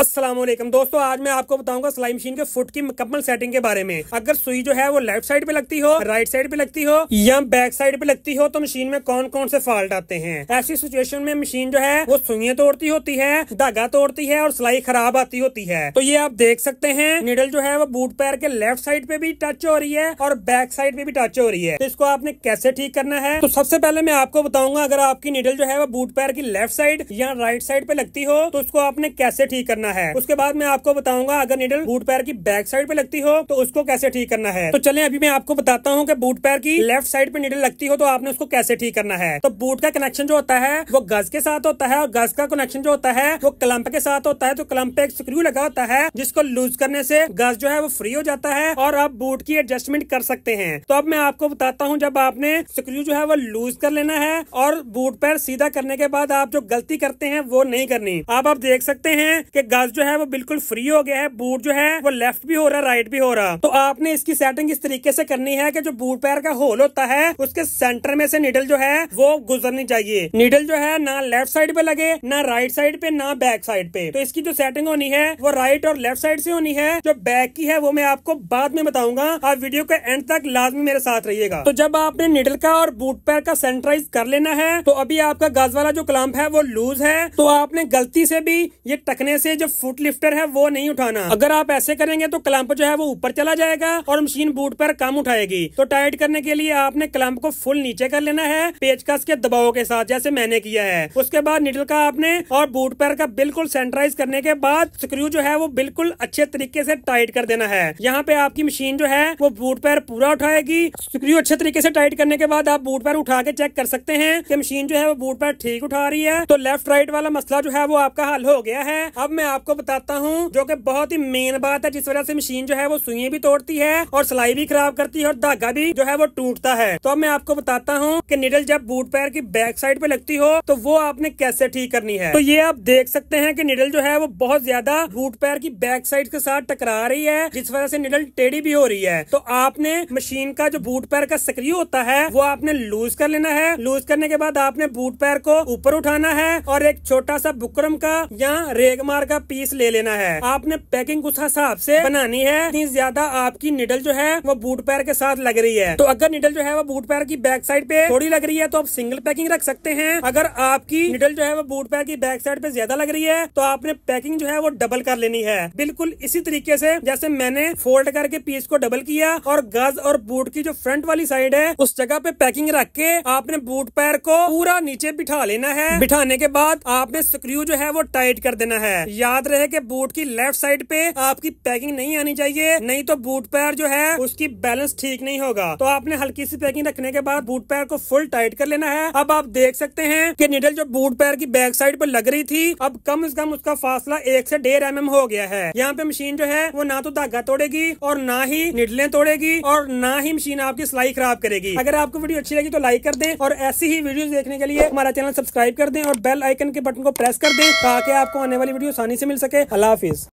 असलम दोस्तों आज मैं आपको बताऊंगा सिलाई मशीन के फुट की मुकम्मल सेटिंग के बारे में अगर सुई जो है वो लेफ्ट साइड पे लगती हो राइट साइड पे लगती हो या बैक साइड पे लगती हो तो मशीन में कौन कौन से फॉल्ट आते हैं ऐसी सिचुएशन में मशीन जो है वो सुइया तोड़ती होती है धागा तोड़ती है और सिलाई खराब आती होती है तो ये आप देख सकते हैं निडल जो है वो बूट पैर के लेफ्ट साइड पे भी टच हो रही है और बैक साइड पे भी टच हो रही है तो इसको आपने कैसे ठीक करना है तो सबसे पहले मैं आपको बताऊंगा अगर आपकी निडल जो है वो बूट पैर की लेफ्ट साइड या राइट साइड पे लगती हो तो उसको आपने कैसे ठीक करना करना है उसके बाद मैं आपको बताऊंगा अगर नीडल बूट पैर की बैक साइड पे लगती हो तो उसको कैसे ठीक करना है तो चले अभी मैं आपको बताता हूँ की बूट पैर की लेफ्ट साइड पे नीडल लगती हो तो आपने उसको कैसे ठीक करना है तो बूट का कनेक्शन जो होता है वो गज के साथ होता है और गज का कनेक्शन जो होता है वो क्लम्प के साथ होता है तो क्लम्प पे एक स्क्रू लगा होता है जिसको लूज करने से गज जो है वो फ्री हो जाता है और आप बूट की एडजस्टमेंट कर सकते हैं तो अब मैं आपको बताता हूँ जब आपने स्क्रू जो है वो लूज कर लेना है और बूट पैर सीधा करने के बाद आप जो गलती करते हैं वो नहीं करनी आप आप देख सकते हैं कि गज ग्लास जो है वो बिल्कुल फ्री हो गया है बूट जो है वो लेफ्ट भी हो रहा राइट भी हो रहा तो आपने इसकी सेटिंग इस तरीके से करनी है कि जो बूट पैर का होल होता है उसके सेंटर में से निडल जो है वो गुजरनी चाहिए निडल जो है ना लेफ्ट साइड पे लगे ना राइट साइड पे ना बैक साइड पे तो इसकी जो सेटिंग होनी है वो राइट और लेफ्ट साइड से होनी है जो बैक की है वो मैं आपको बाद में बताऊंगा आप वीडियो के एंड तक लाजमी मेरे साथ रहिएगा तो जब आपने निडल का और बूट पैर का सेंटराइज कर लेना है तो अभी आपका गज वाला जो क्लम्प है वो लूज है तो आपने गलती से भी ये टकने से जो फुट लिफ्टर है वो नहीं उठाना अगर आप ऐसे करेंगे तो क्लम्प जो है वो ऊपर चला जाएगा और मशीन बूट पर कम उठाएगी तो टाइट करने के लिए आपने क्लम्प को फुल नीचे कर लेना है पेचकस के दबाव के साथ जैसे मैंने किया है उसके बाद निडल का आपने और बूट पैर का बिल्कुल सेंट्राइज करने के बाद स्क्रू जो है वो बिल्कुल अच्छे तरीके से टाइट कर देना है यहाँ पे आपकी मशीन जो है वो बूट पैर पूरा उठाएगी स्क्रू अच्छे तरीके से टाइट करने के बाद आप बूट पैर उठा के चेक कर सकते हैं कि मशीन जो है वो बूट पैर ठीक उठा रही है तो लेफ्ट राइट वाला मसला जो है वो आपका हल हो गया है अब मैं आप आपको बताता हूँ जो की बहुत ही मेन बात है जिस वजह से मशीन जो है वो सुई भी तोड़ती है और सिलाई भी खराब करती है और धागा भी जो है वो टूटता है तो अब मैं आपको बताता हूँ की निडल जब बूट पैर की बैक साइड पे लगती हो तो वो आपने कैसे ठीक करनी है तो ये आप देख सकते हैं की निडल जो है वो बहुत ज्यादा बूट पैर की बैक साइड के साथ टकरा रही है जिस वजह से निडल टेढ़ी भी हो रही है तो आपने मशीन का जो बूट पैर का सक्रिय होता है वो आपने लूज कर लेना है लूज करने के बाद आपने बूट पैर को ऊपर उठाना है और एक छोटा सा बुकरम का या रेगमार का पीस ले लेना है आपने पैकिंग उस हिसाब से बनानी है इतनी ज्यादा आपकी निडल जो है वो बूट पैर के साथ लग रही है तो अगर निडल जो है वो बूट पैर की बैक साइड पे थोड़ी लग रही है तो आप सिंगल पैकिंग रख सकते हैं अगर आपकी निडल जो है वो बूट पैर की बैक साइड पे ज्यादा लग रही है तो आपने पैकिंग जो है वो डबल कर लेनी है बिल्कुल इसी तरीके से जैसे मैंने फोल्ड करके पीस को डबल किया और गज और बूट की जो फ्रंट वाली साइड है उस जगह पे पैकिंग रख के आपने बूट पैर को पूरा नीचे बिठा लेना है बिठाने के बाद आपने स्क्रू जो है वो टाइट कर देना है या याद रहे कि बूट की लेफ्ट साइड पे आपकी पैकिंग नहीं आनी चाहिए नहीं तो बूट पैर जो है उसकी बैलेंस ठीक नहीं होगा तो आपने हल्की सी पैकिंग रखने के बाद बूट पैर को फुल टाइट कर लेना है अब आप देख सकते हैं कि निडल जो बूट पैर की बैक साइड पर लग रही थी अब कम से कम उसका फासला एक से डेढ़ एम mm हो गया है यहाँ पे मशीन जो है वो ना तो धागा तोड़ेगी और ना ही निडले तोड़ेगी और ना ही मशीन आपकी सिलाई खराब करेगी अगर आपको वीडियो अच्छी लगी तो लाइक कर दें और ऐसी ही वीडियो देखने के लिए हमारा चैनल सब्सक्राइब कर दें और बेल आइकन के बटन को प्रेस कर दें ताकि आपको आने वाली वीडियो आसानी से मिल सके अल्लाह हाफिज